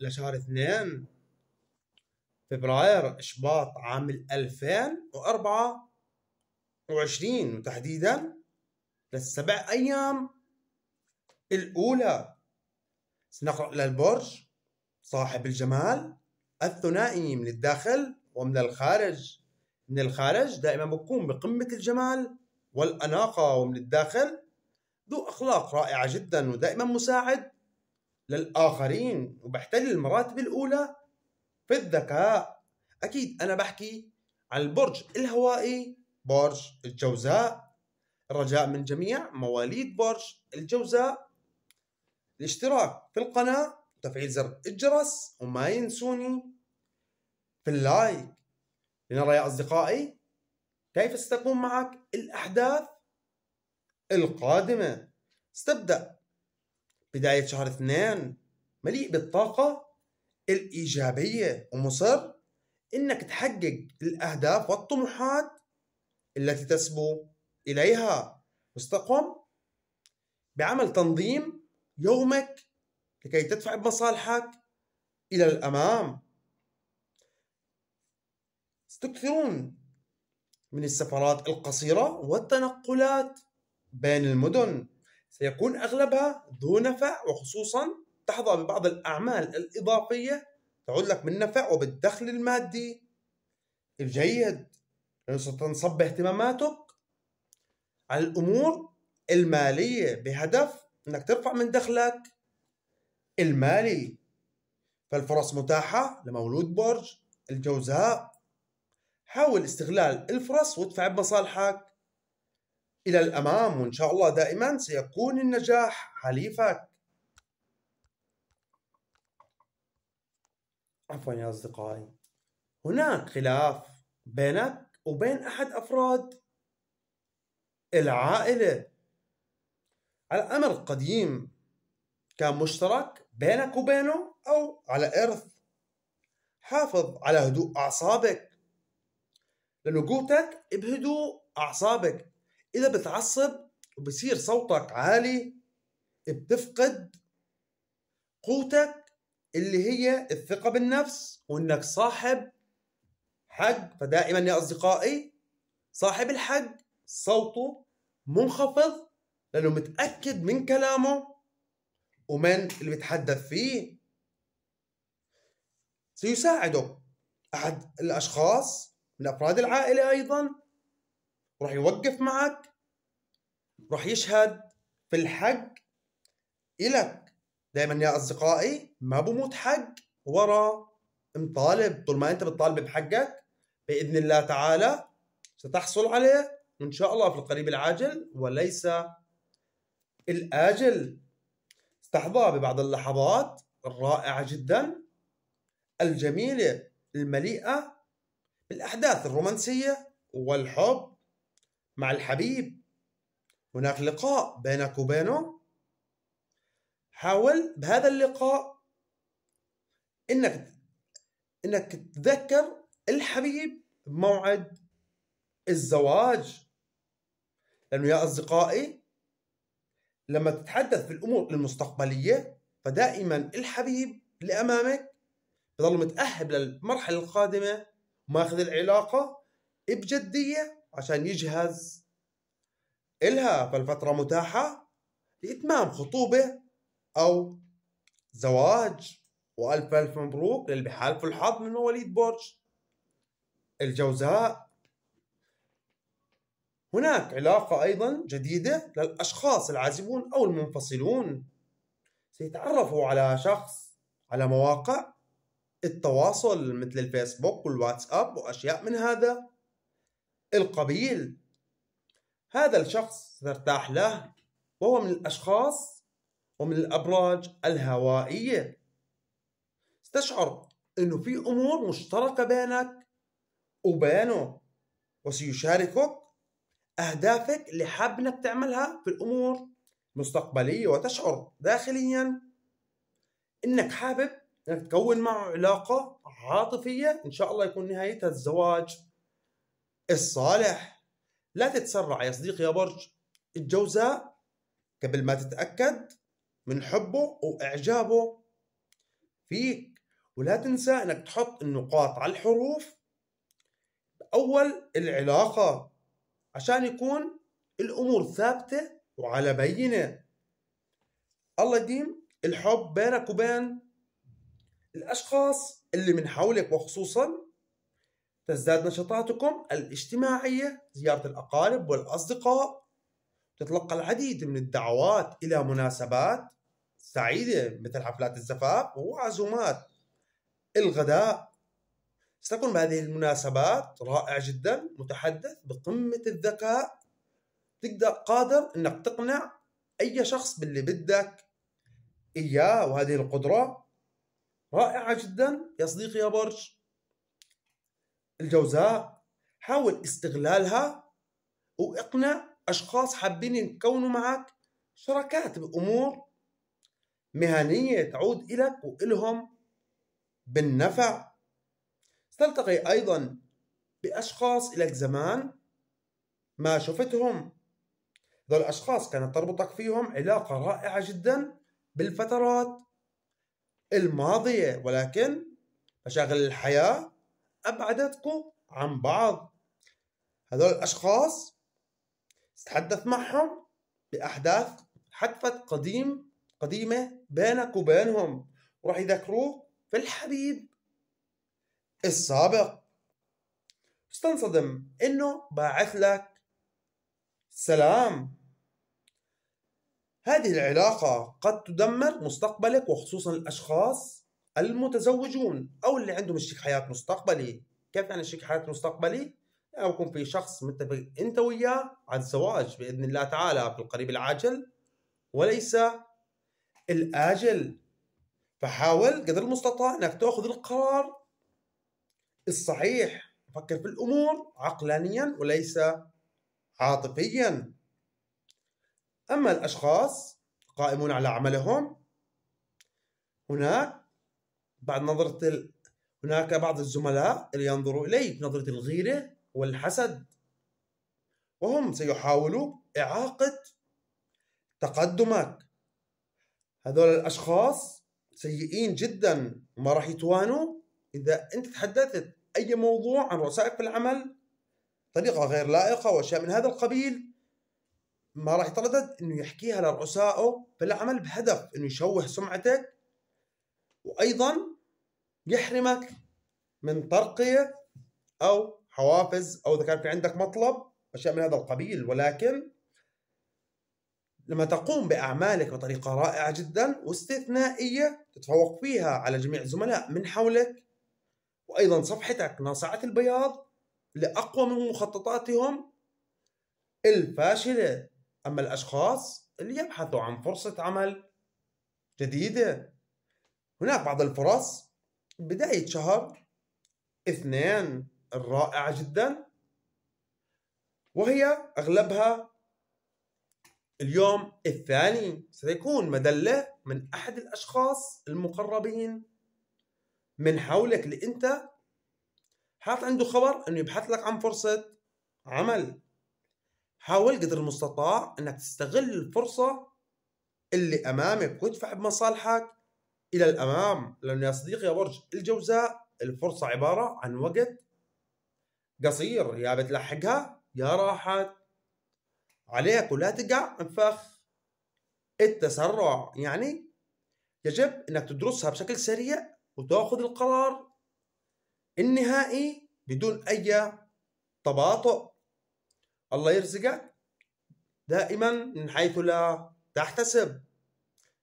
لشهر اثنين فبراير شباط عام 2024 وتحديدا للسبع أيام الأولى سنقرأ للبرج صاحب الجمال الثنائي من الداخل ومن الخارج من الخارج دائما بكون بقمة الجمال والأناقة ومن الداخل ذو أخلاق رائعة جدا ودائما مساعد للآخرين وبحتل المراتب الأولى في الذكاء أكيد أنا بحكي عن البرج الهوائي برج الجوزاء رجاء من جميع مواليد برج الجوزاء الاشتراك في القناة وتفعيل زر الجرس وما ينسوني في اللايك لنرى يا أصدقائي كيف ستكون معك الأحداث القادمة استبدأ بداية شهر اثنين مليء بالطاقة الإيجابية ومصر إنك تحقق الأهداف والطموحات التي تسبو إليها واستقم بعمل تنظيم يومك لكي تدفع بمصالحك إلى الأمام ستكثرون من السفرات القصيرة والتنقلات بين المدن سيكون أغلبها ذو نفع وخصوصا تحظى ببعض الأعمال الإضافية تعود لك بالنفع وبالدخل المادي الجيد لأنه ستنصب اهتماماتك على الأمور المالية بهدف أنك ترفع من دخلك المالي فالفرص متاحة لمولود برج الجوزاء حاول استغلال الفرص وادفع بمصالحك إلى الأمام وإن شاء الله دائما سيكون النجاح حليفك عفوا يا أصدقائي هناك خلاف بينك وبين أحد أفراد العائلة على امر قديم كان مشترك بينك وبينه أو على إرث حافظ على هدوء أعصابك لأنه قوتك بهدوء أعصابك اذا بتعصب وبصير صوتك عالي بتفقد قوتك اللي هي الثقه بالنفس وانك صاحب حق فدائما يا اصدقائي صاحب الحق صوته منخفض لانه متاكد من كلامه ومن اللي بيتحدث فيه سيساعده احد الاشخاص من افراد العائله ايضا راح يوقف معك راح يشهد في الحق إلك دائما يا أصدقائي ما بموت حق ورا مطالب طول ما أنت بتطالب بحقك بإذن الله تعالى ستحصل عليه وإن شاء الله في القريب العاجل وليس الآجل استحظى ببعض اللحظات الرائعة جدا الجميلة المليئة بالأحداث الرومانسية والحب مع الحبيب هناك لقاء بينك وبينه حاول بهذا اللقاء انك انك تذكر الحبيب بموعد الزواج لانه يا اصدقائي لما تتحدث بالامور المستقبليه فدائما الحبيب اللي امامك بضل متاهب للمرحله القادمه ماخذ العلاقه بجديه عشان يجهز إلها فالفترة متاحة لإتمام خطوبة أو زواج وألف ألف مبروك للي بحالف الحظ من مواليد برج الجوزاء هناك علاقة أيضا جديدة للأشخاص العازبون أو المنفصلون سيتعرفوا على شخص على مواقع التواصل مثل الفيسبوك والواتساب وأشياء من هذا القبيل هذا الشخص ترتاح له وهو من الأشخاص ومن الأبراج الهوائية ستشعر أنه في أمور مشتركة بينك وبينه وسيشاركك أهدافك اللي حاب أنك تعملها في الأمور المستقبلية وتشعر داخليا أنك حابب أنك تكون معه علاقة عاطفية إن شاء الله يكون نهايتها الزواج الصالح لا تتسرع يا صديقي يا برج الجوزاء قبل ما تتأكد من حبه وإعجابه فيك ولا تنسى أنك تحط النقاط على الحروف أول العلاقة عشان يكون الأمور ثابتة وعلى بينة الله يديم الحب بينك وبين الأشخاص اللي من حولك وخصوصا تزداد نشاطاتكم الاجتماعية زيارة الأقارب والأصدقاء تتلقى العديد من الدعوات إلى مناسبات سعيدة مثل حفلات الزفاف وعزومات الغداء ستكون بهذه المناسبات رائع جدا متحدث بقمة الذكاء تقدر قادر انك تقنع اي شخص باللي بدك اياه وهذه القدرة رائعة جدا يا صديقي يا برج الجوزاء حاول استغلالها واقنع اشخاص حابين يكونوا معك شراكات بامور مهنيه تعود الك والهم بالنفع ستلتقي ايضا باشخاص الك زمان ما شفتهم ذول الاشخاص كانت تربطك فيهم علاقه رائعه جدا بالفترات الماضيه ولكن مشاغل الحياه أبعدتكم عن بعض هذول الأشخاص تحدث معهم بأحداث حدثت قديم قديمة بينك وبينهم وراح يذكروك في الحبيب السابق استنصدم انه باعث لك سلام هذه العلاقة قد تدمر مستقبلك وخصوصا الأشخاص المتزوجون او اللي عندهم شريك حياه مستقبلي كيف يعني شريك حياه مستقبلي يعني يكون في شخص متفق انت وياه على الزواج باذن الله تعالى في القريب العاجل وليس الاجل فحاول قدر المستطاع انك تاخذ القرار الصحيح فكر في الامور عقلانيا وليس عاطفيا اما الاشخاص قائمون على عملهم هناك بعد نظرة ال... هناك بعض الزملاء اللي ينظروا إلي بنظرة الغيرة والحسد وهم سيحاولوا إعاقة تقدمك هذول الأشخاص سيئين جدا وما راح يتوانوا إذا أنت تحدثت أي موضوع عن رؤسائك في العمل طريقة غير لائقة وأشياء من هذا القبيل ما راح يتردد أنه يحكيها لرؤسائه في العمل بهدف أنه يشوه سمعتك وأيضا يحرمك من ترقية أو حوافز أو إذا كان في عندك مطلب أشياء من هذا القبيل ولكن لما تقوم بأعمالك بطريقة رائعة جدا واستثنائية تتفوق فيها على جميع الزملاء من حولك وأيضا صفحتك ناصعة البياض لأقوى من مخططاتهم الفاشلة أما الأشخاص اللي يبحثوا عن فرصة عمل جديدة هناك بعض الفرص بداية شهر اثنين الرائعة جدا وهي أغلبها اليوم الثاني سيكون مدلة من أحد الأشخاص المقربين من حولك اللي أنت حاط عنده خبر أنه يبحث لك عن فرصة عمل حاول قدر المستطاع أنك تستغل الفرصة اللي أمامك وتدفع بمصالحك الى الامام لانه يا صديقي يا برج الجوزاء الفرصه عباره عن وقت قصير يا بتلحقها يا راحت عليك ولا تقع انفخ التسرع يعني يجب انك تدرسها بشكل سريع وتاخذ القرار النهائي بدون اي تباطؤ الله يرزقك دائما من حيث لا تحتسب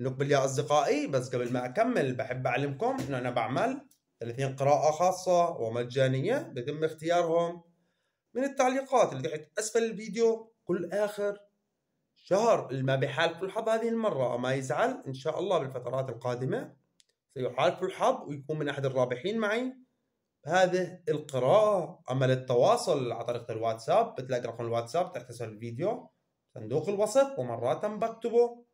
نقبل يا أصدقائي بس قبل ما أكمل بحب أعلمكم إنه أنا بعمل 30 قراءة خاصة ومجانية بيتم اختيارهم من التعليقات اللي تحت أسفل الفيديو كل آخر شهر اللي ما بحالف الحظ هذه المرة ما يزعل إن شاء الله بالفترات القادمة سيحالف الحظ ويكون من أحد الرابحين معي هذه القراءة أما للتواصل على طريقة الواتساب بتلاقي رقم الواتساب تحت أسفل الفيديو صندوق الوصف ومرات بكتبه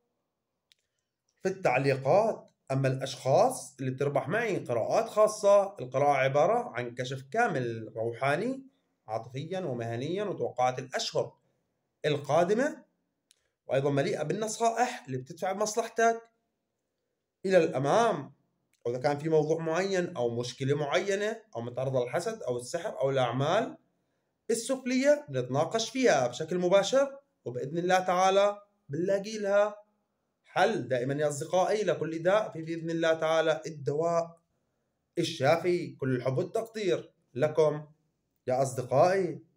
في التعليقات اما الاشخاص اللي بتربح معي قراءات خاصه القراءه عباره عن كشف كامل روحاني عاطفيا ومهنيا وتوقعات الاشهر القادمه وايضا مليئه بالنصائح اللي بتدفع بمصلحتك الى الامام واذا كان في موضوع معين او مشكله معينه او متعرضه للحسد او السحر او الاعمال السفليه بنتناقش فيها بشكل مباشر وباذن الله تعالى بنلاقي لها حل دائما يا أصدقائي لكل داء في بإذن الله تعالى الدواء الشافي كل الحب والتقدير لكم يا أصدقائي